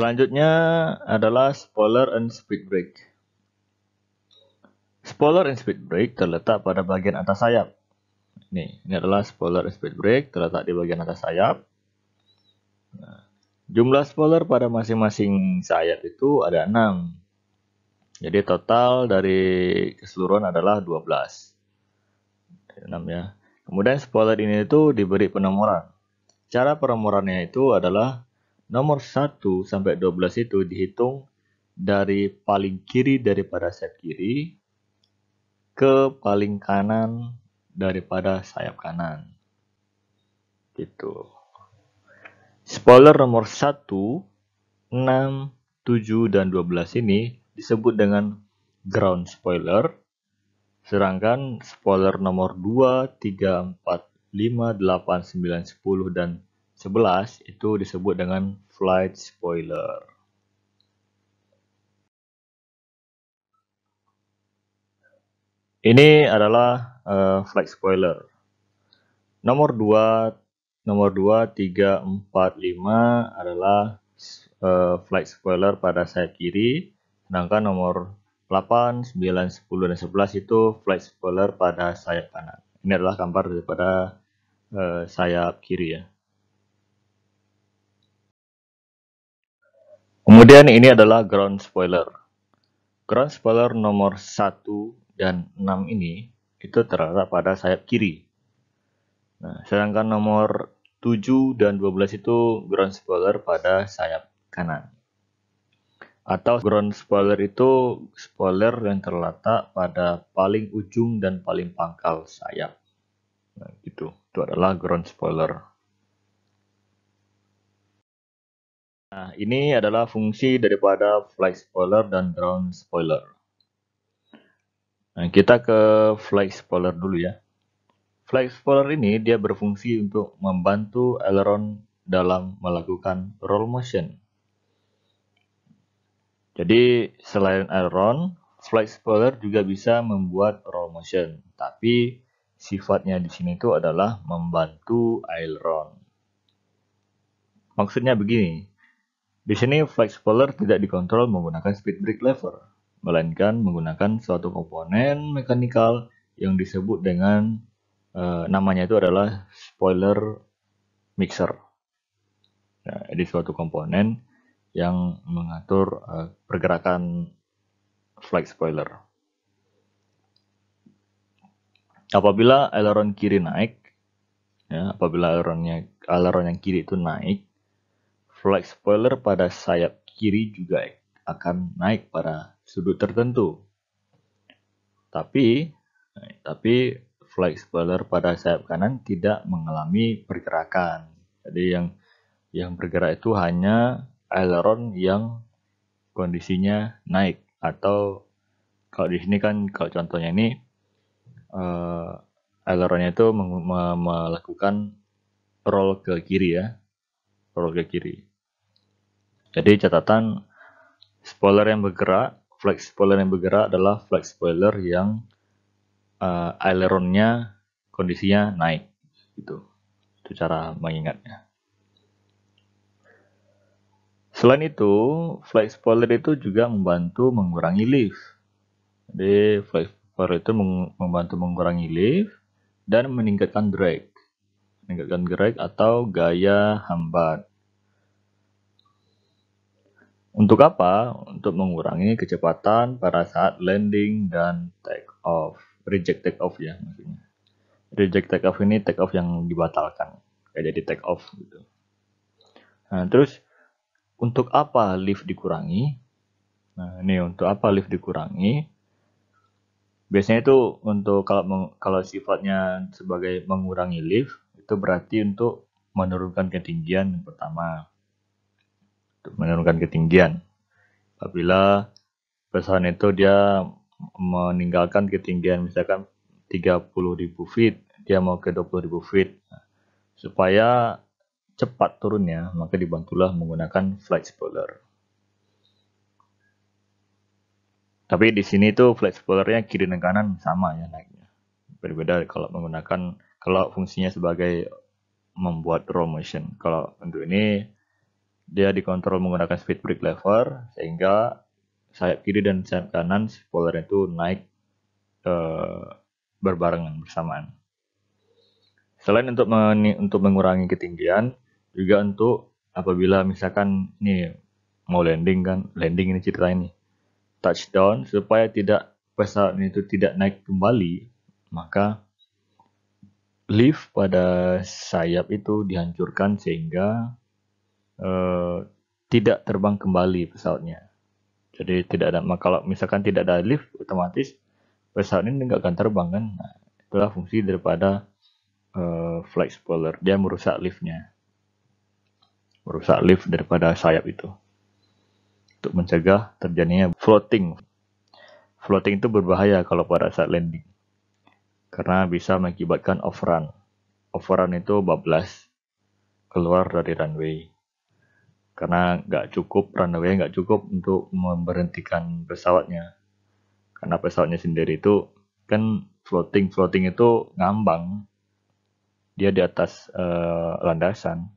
Selanjutnya adalah spoiler and speed brake. Spoiler and speed brake terletak pada bagian atas sayap. Ini, ini adalah spoiler and speed brake terletak di bagian atas sayap. Nah, jumlah spoiler pada masing-masing sayap itu ada 6. Jadi total dari keseluruhan adalah 12. 6 ya. Kemudian spoiler ini itu diberi penomoran. Cara penomorannya itu adalah nomor 1 sampai 12 itu dihitung dari paling kiri daripada sayap kiri ke paling kanan daripada sayap kanan. Gitu. Spoiler nomor 1, 6, 7, dan 12 ini disebut dengan ground spoiler. Sedangkan spoiler nomor 2, 3, 4, 5, 8, 9, 10, dan 11 itu disebut dengan flight spoiler. Ini adalah uh, flight spoiler. Nomor 2, nomor 2, 3, 4, 5 adalah uh, flight spoiler pada sayap kiri, sedangkan nomor 8, 9, 10, dan 11 itu flight spoiler pada sayap kanan. Ini adalah gambar daripada uh, sayap kiri ya. Kemudian ini adalah ground spoiler. Ground spoiler nomor 1 dan 6 ini itu terletak pada sayap kiri. Nah, sedangkan nomor 7 dan 12 itu ground spoiler pada sayap kanan. Atau ground spoiler itu spoiler yang terletak pada paling ujung dan paling pangkal sayap. Nah, gitu. Itu adalah ground spoiler. Nah, ini adalah fungsi daripada flight spoiler dan ground spoiler. Nah, kita ke flight spoiler dulu ya. Flight spoiler ini dia berfungsi untuk membantu aileron dalam melakukan roll motion. Jadi, selain aileron, flight spoiler juga bisa membuat roll motion, tapi sifatnya di sini itu adalah membantu aileron. Maksudnya begini, di sini flex spoiler tidak dikontrol menggunakan speed brake lever, melainkan menggunakan suatu komponen mekanikal yang disebut dengan eh, namanya itu adalah spoiler mixer. Nah, jadi suatu komponen yang mengatur eh, pergerakan flex spoiler. Apabila aileron kiri naik, ya, apabila aileron yang kiri itu naik, Flag spoiler pada sayap kiri juga akan naik pada sudut tertentu. Tapi eh, tapi flag spoiler pada sayap kanan tidak mengalami pergerakan. Jadi yang yang bergerak itu hanya aileron yang kondisinya naik atau kalau di sini kan kalau contohnya ini uh, aileronnya itu melakukan roll ke kiri ya roll ke kiri jadi catatan spoiler yang bergerak, flex spoiler yang bergerak adalah flex spoiler yang uh, aileronnya kondisinya naik gitu. Itu cara mengingatnya. Selain itu, flex spoiler itu juga membantu mengurangi lift. Jadi flex spoiler itu membantu mengurangi lift dan meningkatkan drag meningkatkan drag atau gaya hambat. Untuk apa? Untuk mengurangi kecepatan pada saat landing dan take off. Reject take off ya maksudnya. Reject take off ini take off yang dibatalkan. Kayak jadi take off gitu. Nah, terus untuk apa lift dikurangi? Nah, ini untuk apa lift dikurangi? Biasanya itu untuk kalau kalau sifatnya sebagai mengurangi lift itu berarti untuk menurunkan ketinggian yang pertama menurunkan ketinggian. Apabila pesawat itu dia meninggalkan ketinggian misalkan 30.000 feet, dia mau ke 20.000 feet. Supaya cepat turunnya, maka dibantulah menggunakan flight spoiler. Tapi di sini itu flight spoilernya kiri dan kanan sama ya naiknya. Berbeda kalau menggunakan kalau fungsinya sebagai membuat roll motion. Kalau untuk ini dia dikontrol menggunakan speed brake lever sehingga sayap kiri dan sayap kanan spoiler itu naik e, berbarengan bersamaan. Selain untuk men untuk mengurangi ketinggian, juga untuk apabila misalkan ini mau landing kan, landing ini cerita ini touchdown supaya tidak pesawat itu tidak naik kembali, maka lift pada sayap itu dihancurkan sehingga Eh, tidak terbang kembali pesawatnya. Jadi tidak ada, kalau misalkan tidak ada lift, otomatis pesawat ini nggak akan terbang kan. Nah, itulah fungsi daripada uh, flight spoiler. Dia merusak liftnya, merusak lift daripada sayap itu untuk mencegah terjadinya floating. Floating itu berbahaya kalau pada saat landing karena bisa mengakibatkan overrun. Overrun itu bablas keluar dari runway karena nggak cukup runway nggak cukup untuk memberhentikan pesawatnya karena pesawatnya sendiri itu kan floating floating itu ngambang dia di atas uh, landasan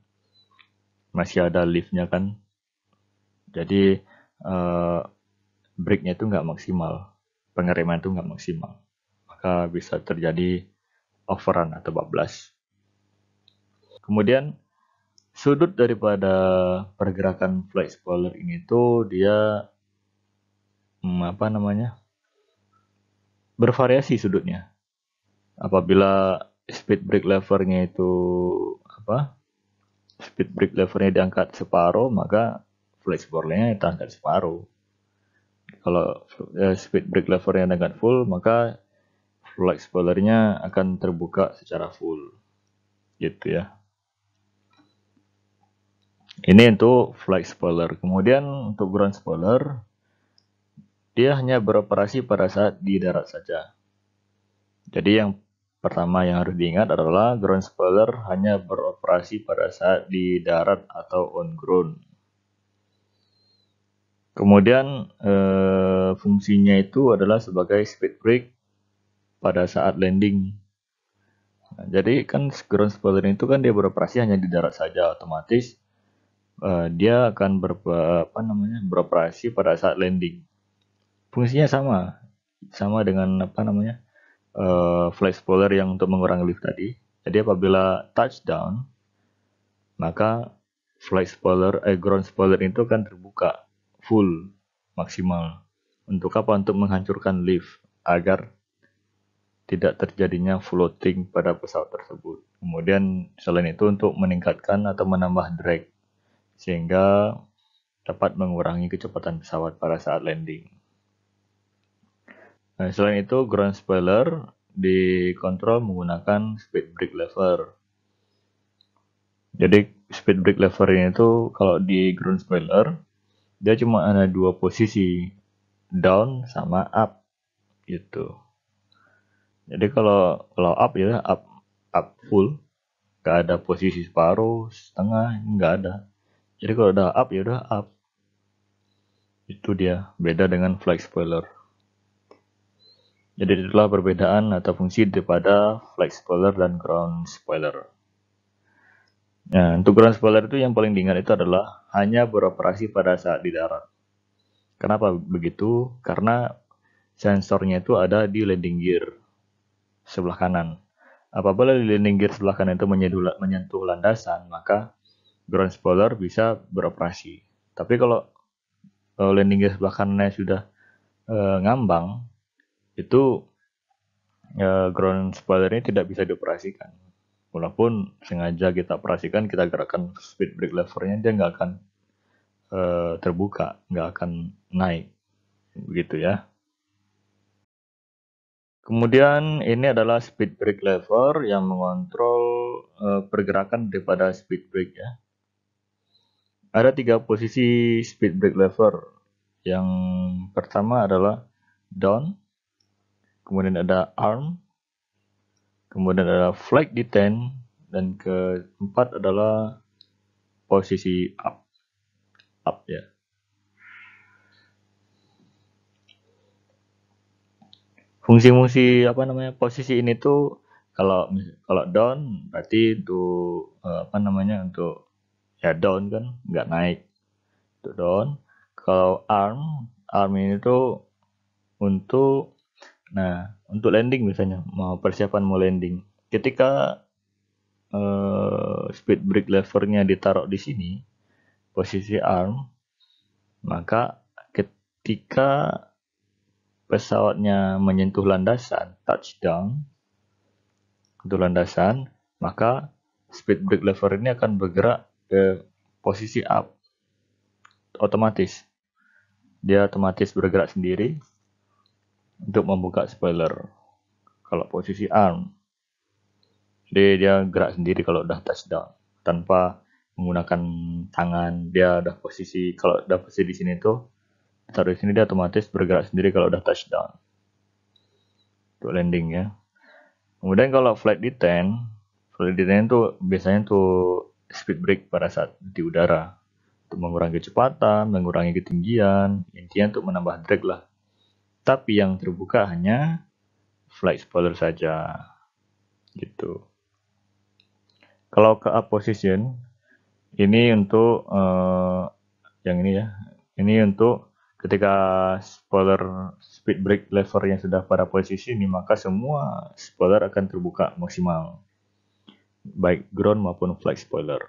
masih ada liftnya kan jadi uh, eh, nya itu nggak maksimal pengereman itu nggak maksimal maka bisa terjadi overrun atau bablas kemudian sudut daripada pergerakan flight spoiler ini tuh dia hmm, apa namanya bervariasi sudutnya apabila speed brake levernya itu apa speed brake levernya diangkat separuh maka flight spoilernya diangkat separuh kalau eh, speed brake levernya diangkat full maka flight spoilernya akan terbuka secara full gitu ya ini untuk flight spoiler. Kemudian untuk ground spoiler, dia hanya beroperasi pada saat di darat saja. Jadi yang pertama yang harus diingat adalah ground spoiler hanya beroperasi pada saat di darat atau on ground. Kemudian eh, fungsinya itu adalah sebagai speed brake pada saat landing. Nah, jadi kan ground spoiler itu kan dia beroperasi hanya di darat saja otomatis uh, dia akan ber, apa namanya beroperasi pada saat landing. Fungsinya sama, sama dengan apa namanya uh, eh, flight spoiler yang untuk mengurangi lift tadi. Jadi apabila touchdown, maka flight spoiler, eh, ground spoiler itu akan terbuka full maksimal. Untuk apa? Untuk menghancurkan lift agar tidak terjadinya floating pada pesawat tersebut. Kemudian selain itu untuk meningkatkan atau menambah drag sehingga dapat mengurangi kecepatan pesawat pada saat landing. Nah, selain itu, ground spoiler dikontrol menggunakan speed brake lever. Jadi speed brake lever ini itu kalau di ground spoiler dia cuma ada dua posisi down sama up gitu. Jadi kalau kalau up ya up up full, gak ada posisi separuh setengah nggak ada. Jadi kalau udah up ya udah up. Itu dia, beda dengan flag spoiler. Jadi itulah perbedaan atau fungsi daripada flag spoiler dan ground spoiler. Nah, untuk ground spoiler itu yang paling diingat itu adalah hanya beroperasi pada saat di darat. Kenapa begitu? Karena sensornya itu ada di landing gear sebelah kanan. Apabila landing gear sebelah kanan itu menyentuh landasan, maka ground spoiler bisa beroperasi. Tapi kalau uh, landing gear sebelah kanannya sudah uh, ngambang, itu uh, eh, ground spoiler ini tidak bisa dioperasikan. Walaupun sengaja kita operasikan, kita gerakan speed brake levernya dia nggak akan uh, terbuka, nggak akan naik, begitu ya. Kemudian ini adalah speed brake lever yang mengontrol uh, pergerakan daripada speed brake ya ada tiga posisi speed brake lever. Yang pertama adalah down, kemudian ada arm, kemudian ada flag detent, dan keempat adalah posisi up. Up ya. Fungsi-fungsi apa namanya posisi ini tuh kalau kalau down berarti untuk eh, apa namanya untuk ya down kan nggak naik itu down kalau arm arm ini tuh untuk nah untuk landing misalnya mau persiapan mau landing ketika uh, speed brake levernya ditaruh di sini posisi arm maka ketika pesawatnya menyentuh landasan touchdown untuk landasan maka speed brake lever ini akan bergerak ke posisi up otomatis dia otomatis bergerak sendiri untuk membuka spoiler kalau posisi arm jadi dia gerak sendiri kalau udah touchdown tanpa menggunakan tangan dia udah posisi kalau udah posisi di sini tuh taruh di sini dia otomatis bergerak sendiri kalau udah touchdown untuk landing ya kemudian kalau flight detent flight detent tuh biasanya tuh speed brake pada saat di udara untuk mengurangi kecepatan, mengurangi ketinggian, intinya untuk menambah drag lah. Tapi yang terbuka hanya flight spoiler saja. Gitu. Kalau ke up position, ini untuk uh, yang ini ya. Ini untuk ketika spoiler speed brake lever yang sudah pada posisi ini, maka semua spoiler akan terbuka maksimal baik ground maupun flight spoiler,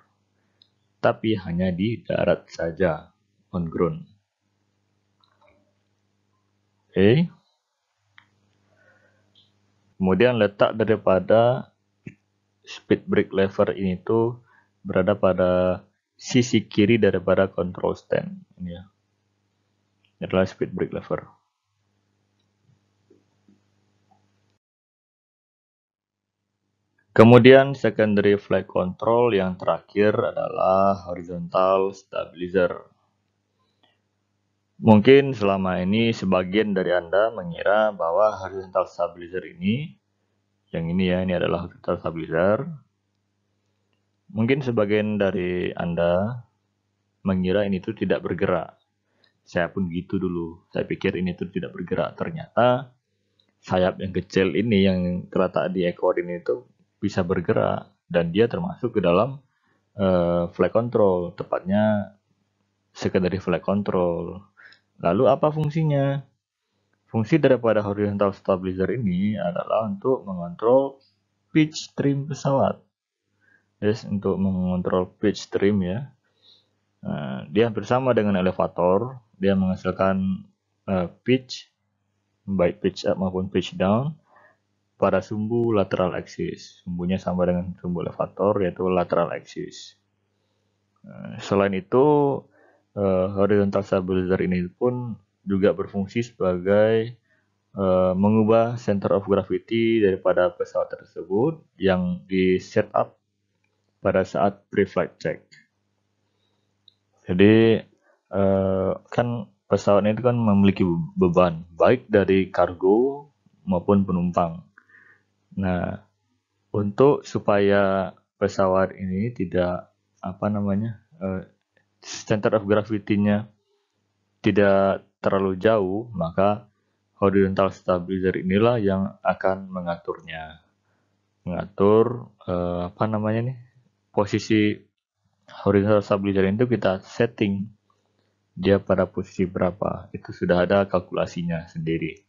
tapi hanya di darat saja, on ground. Oke. Eh? Okay. Kemudian letak daripada speed brake lever ini tuh berada pada sisi kiri daripada control stand. Ini ya. Ini adalah speed brake lever. Kemudian secondary flight control yang terakhir adalah horizontal stabilizer. Mungkin selama ini sebagian dari Anda mengira bahwa horizontal stabilizer ini, yang ini ya, ini adalah horizontal stabilizer. Mungkin sebagian dari Anda mengira ini tuh tidak bergerak. Saya pun gitu dulu, saya pikir ini tuh tidak bergerak. Ternyata sayap yang kecil ini yang terletak di ekor ini tuh bisa bergerak dan dia termasuk ke dalam uh, flag control, tepatnya secondary flight control. Lalu apa fungsinya? Fungsi daripada horizontal stabilizer ini adalah untuk mengontrol pitch trim pesawat. Yes, untuk mengontrol pitch trim ya. Uh, dia bersama dengan elevator, dia menghasilkan uh, pitch baik pitch up maupun pitch down pada sumbu lateral axis. Sumbunya sama dengan sumbu elevator yaitu lateral axis. Eh, selain itu, eh, horizontal stabilizer ini pun juga berfungsi sebagai eh, mengubah center of gravity daripada pesawat tersebut yang di setup pada saat pre-flight check. Jadi kan pesawat ini kan memiliki beban baik dari kargo maupun penumpang. Nah, untuk supaya pesawat ini tidak apa namanya uh, eh, center of gravity-nya tidak terlalu jauh, maka horizontal stabilizer inilah yang akan mengaturnya. Mengatur uh, apa namanya nih? Posisi horizontal stabilizer itu kita setting dia pada posisi berapa. Itu sudah ada kalkulasinya sendiri.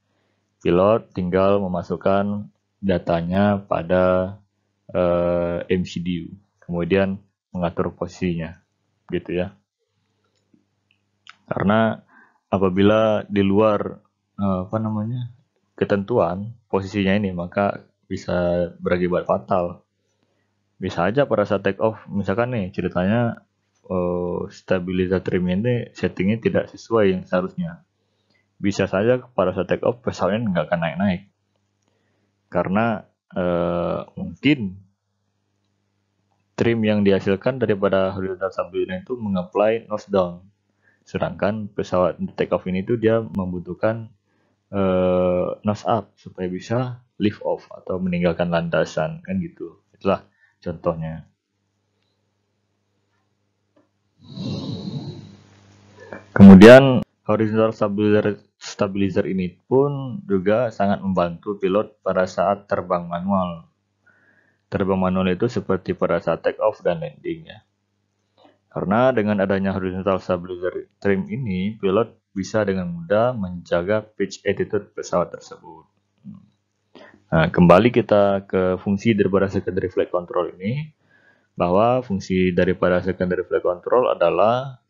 Pilot tinggal memasukkan datanya pada uh, eh, MCDU, kemudian mengatur posisinya, gitu ya. Karena apabila di luar uh, apa namanya ketentuan posisinya ini, maka bisa berakibat fatal. Bisa aja pada saat take off, misalkan nih ceritanya uh, trim ini settingnya tidak sesuai yang seharusnya. Bisa saja pada saat take off pesawatnya nggak akan naik-naik karena eh, mungkin trim yang dihasilkan daripada horizontal subdivision itu mengapply nose down sedangkan pesawat take off ini tuh dia membutuhkan eh, nose up supaya bisa lift off atau meninggalkan landasan kan gitu itulah contohnya kemudian horizontal stabilizer stabilizer ini pun juga sangat membantu pilot pada saat terbang manual. Terbang manual itu seperti pada saat take off dan landing ya. Karena dengan adanya horizontal stabilizer trim ini, pilot bisa dengan mudah menjaga pitch attitude pesawat tersebut. Nah, kembali kita ke fungsi daripada secondary flight control ini, bahwa fungsi daripada secondary flight control adalah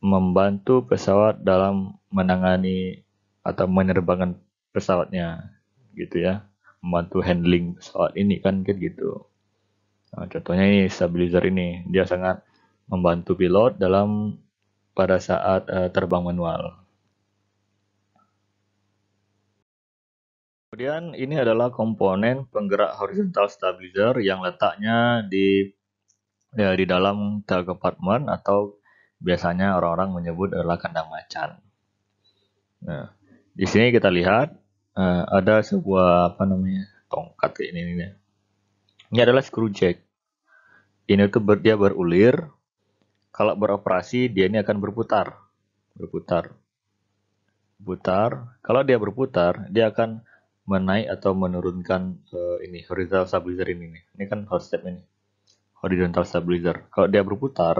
membantu pesawat dalam menangani atau menerbangkan pesawatnya gitu ya membantu handling pesawat ini kan kan gitu nah, contohnya ini stabilizer ini dia sangat membantu pilot dalam pada saat uh, terbang manual kemudian ini adalah komponen penggerak horizontal stabilizer yang letaknya di ya, di dalam tail compartment atau biasanya orang-orang menyebut adalah kandang macan Nah, di sini kita lihat uh, ada sebuah apa namanya tongkat ini ini ini. Ini adalah screw jack. Ini tuh ber, dia berulir. Kalau beroperasi dia ini akan berputar, berputar, putar. Kalau dia berputar dia akan menaik atau menurunkan uh, ini horizontal stabilizer ini. Ini kan hot step ini horizontal stabilizer. Kalau dia berputar,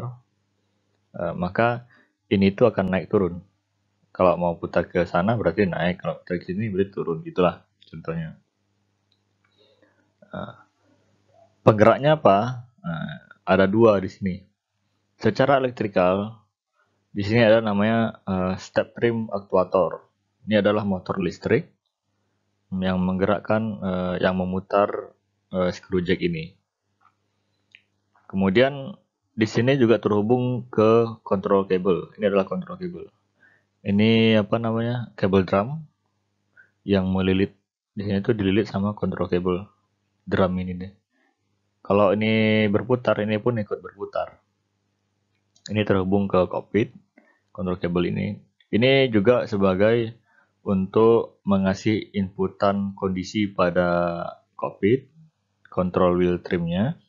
uh, maka ini itu akan naik turun kalau mau putar ke sana berarti naik kalau putar ke sini berarti turun gitulah contohnya eh, penggeraknya apa nah, ada dua di sini secara elektrikal di sini ada namanya uh, step rim actuator ini adalah motor listrik yang menggerakkan yang memutar uh, screw jack ini kemudian di sini juga terhubung ke control cable ini adalah control cable ini apa namanya kabel drum yang melilit di sini tuh dililit sama kontrol kabel drum ini deh kalau ini berputar ini pun ikut berputar ini terhubung ke cockpit kontrol kabel ini ini juga sebagai untuk mengasih inputan kondisi pada cockpit control wheel trimnya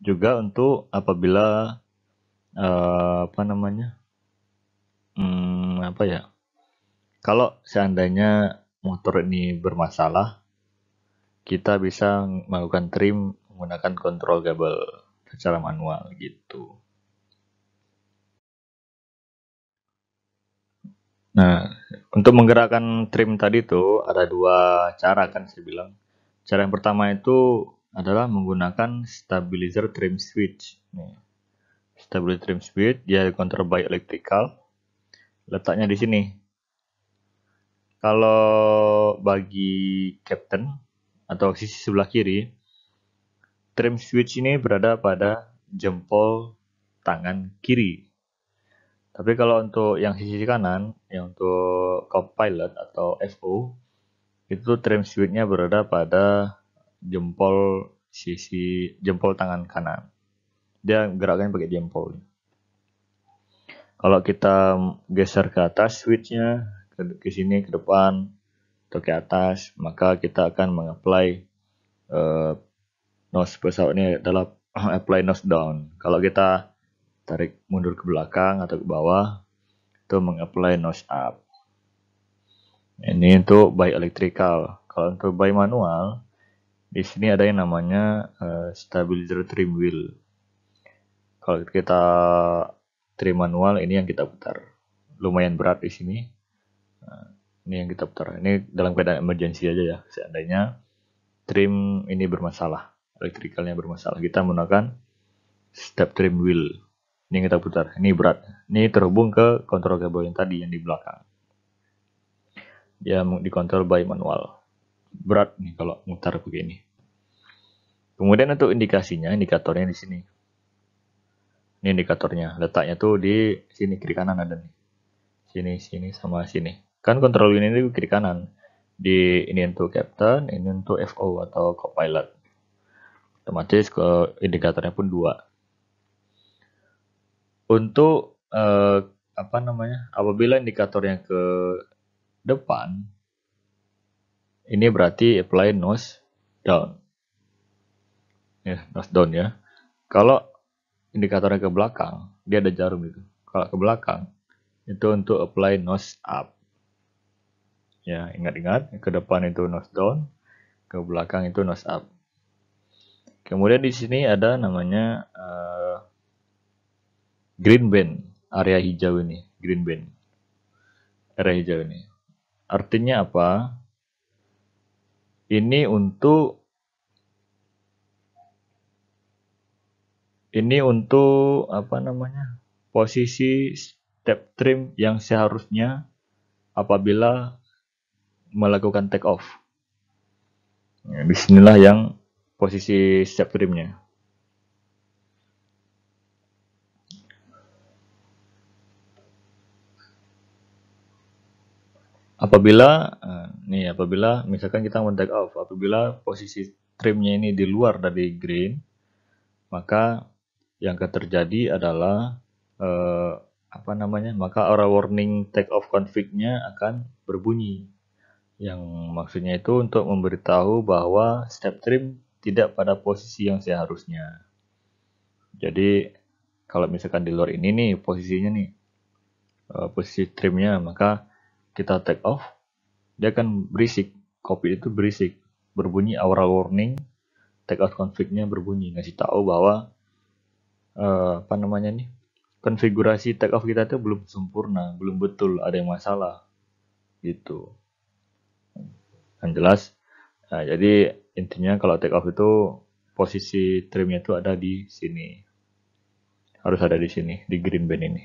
juga untuk apabila uh, apa namanya hmm, apa ya? Kalau seandainya motor ini bermasalah, kita bisa melakukan trim menggunakan kontrol gabel secara manual gitu. Nah, untuk menggerakkan trim tadi itu ada dua cara kan saya bilang. Cara yang pertama itu adalah menggunakan stabilizer trim switch. Stabilizer trim switch dia kontrol by electrical letaknya di sini. Kalau bagi captain atau sisi sebelah kiri, trim switch ini berada pada jempol tangan kiri. Tapi kalau untuk yang sisi kanan, yang untuk copilot atau FO, itu trim switchnya berada pada jempol sisi jempol tangan kanan. Dia gerakannya pakai jempol. Kalau kita geser ke atas switchnya, ke, ke sini ke depan atau ke atas, maka kita akan mengapply uh, nose pesawat ini adalah apply nose down. Kalau kita tarik mundur ke belakang atau ke bawah, itu mengapply nose up. Ini untuk by electrical. Kalau untuk by manual, di sini ada yang namanya uh, stabilizer trim wheel. Kalau kita Trim manual ini yang kita putar lumayan berat di sini nah, ini yang kita putar ini dalam keadaan emergency aja ya seandainya trim ini bermasalah elektrikalnya bermasalah kita menggunakan step trim wheel ini yang kita putar ini berat ini terhubung ke kontrol kabel yang tadi yang di belakang dia dikontrol by manual berat nih kalau mutar begini kemudian untuk indikasinya indikatornya di sini ini indikatornya. Letaknya tuh di sini kiri kanan ada nih. Sini sini sama sini. Kan kontrol ini tuh kiri kanan. Di ini untuk captain, ini untuk FO atau copilot. Otomatis ke indikatornya pun dua. Untuk eh, apa namanya? Apabila indikatornya ke depan ini berarti apply nose down. Ya, nose down ya. Kalau indikatornya ke belakang, dia ada jarum itu. Kalau ke belakang, itu untuk apply nose up. Ya, ingat-ingat, ke depan itu nose down, ke belakang itu nose up. Kemudian di sini ada namanya uh, green band, area hijau ini, green band. Area hijau ini. Artinya apa? Ini untuk Ini untuk apa namanya? posisi step trim yang seharusnya apabila melakukan take off. Nah, disinilah yang posisi step trimnya. apabila eh, nih apabila misalkan kita mau take off apabila posisi trimnya ini di luar dari green maka yang akan terjadi adalah eh, apa namanya maka aura warning take off config-nya akan berbunyi yang maksudnya itu untuk memberitahu bahwa step trim tidak pada posisi yang seharusnya jadi kalau misalkan di luar ini nih posisinya nih eh, posisi trimnya maka kita take off dia akan berisik copy itu berisik berbunyi aura warning take off config-nya berbunyi ngasih tahu bahwa uh, apa namanya nih konfigurasi take off kita tuh belum sempurna, belum betul, ada yang masalah gitu. kan jelas. Nah, jadi intinya kalau take off itu posisi trimnya itu ada di sini. Harus ada di sini, di green band ini.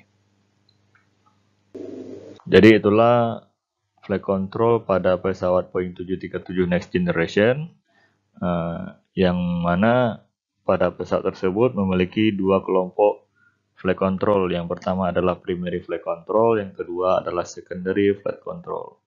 Jadi itulah flight control pada pesawat Boeing 737 Next Generation uh, yang mana pada pesawat tersebut memiliki dua kelompok flight control. Yang pertama adalah primary flight control, yang kedua adalah secondary flight control.